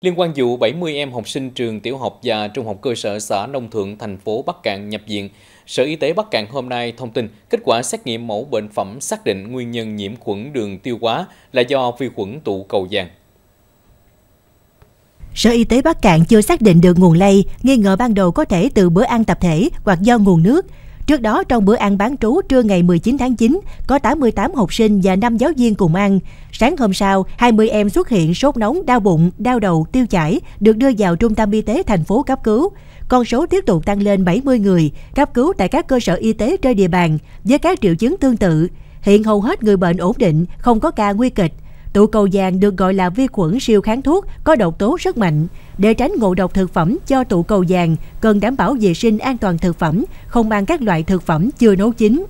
Liên quan vụ 70 em học sinh trường tiểu học và trung học cơ sở xã Nông Thượng, thành phố Bắc Cạn nhập viện, Sở Y tế Bắc Cạn hôm nay thông tin kết quả xét nghiệm mẫu bệnh phẩm xác định nguyên nhân nhiễm khuẩn đường tiêu hóa là do vi khuẩn tụ cầu vàng. Sở Y tế Bắc Cạn chưa xác định được nguồn lây, nghi ngờ ban đầu có thể từ bữa ăn tập thể hoặc do nguồn nước. Trước đó, trong bữa ăn bán trú trưa ngày 19 tháng 9, có 88 học sinh và 5 giáo viên cùng ăn. Sáng hôm sau, 20 em xuất hiện sốt nóng, đau bụng, đau đầu, tiêu chảy, được đưa vào trung tâm y tế thành phố cấp cứu. Con số tiếp tục tăng lên 70 người, cấp cứu tại các cơ sở y tế trên địa bàn với các triệu chứng tương tự. Hiện hầu hết người bệnh ổn định, không có ca nguy kịch. Tụ cầu vàng được gọi là vi khuẩn siêu kháng thuốc có độc tố rất mạnh. Để tránh ngộ độc thực phẩm cho tụ cầu vàng, cần đảm bảo vệ sinh an toàn thực phẩm, không ăn các loại thực phẩm chưa nấu chín.